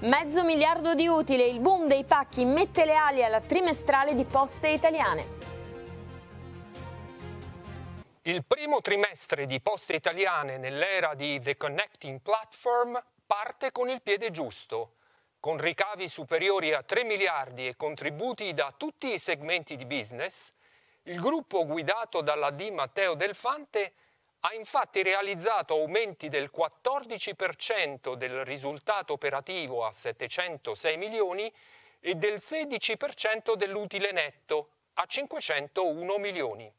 Mezzo miliardo di utile, il boom dei pacchi mette le ali alla trimestrale di poste italiane. Il primo trimestre di poste italiane nell'era di The Connecting Platform parte con il piede giusto, con ricavi superiori a 3 miliardi e contributi da tutti i segmenti di business, il gruppo guidato dalla D Matteo Delfante ha infatti realizzato aumenti del 14% del risultato operativo a 706 milioni e del 16% dell'utile netto a 501 milioni.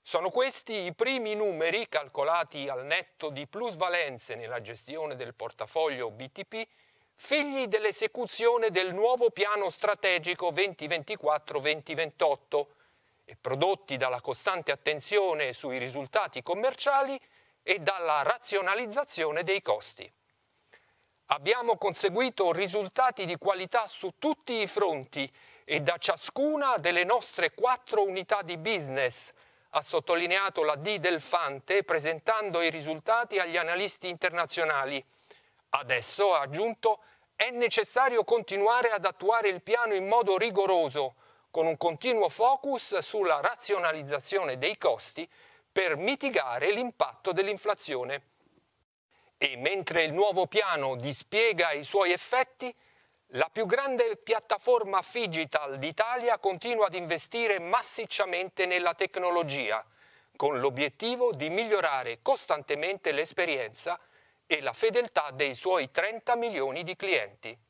Sono questi i primi numeri calcolati al netto di plusvalenze nella gestione del portafoglio BTP, figli dell'esecuzione del nuovo piano strategico 2024-2028 e prodotti dalla costante attenzione sui risultati commerciali e dalla razionalizzazione dei costi. Abbiamo conseguito risultati di qualità su tutti i fronti e da ciascuna delle nostre quattro unità di business, ha sottolineato la D del Fante presentando i risultati agli analisti internazionali. Adesso, ha aggiunto, è necessario continuare ad attuare il piano in modo rigoroso, con un continuo focus sulla razionalizzazione dei costi per mitigare l'impatto dell'inflazione. E mentre il nuovo piano dispiega i suoi effetti, la più grande piattaforma Figital d'Italia continua ad investire massicciamente nella tecnologia, con l'obiettivo di migliorare costantemente l'esperienza e la fedeltà dei suoi 30 milioni di clienti.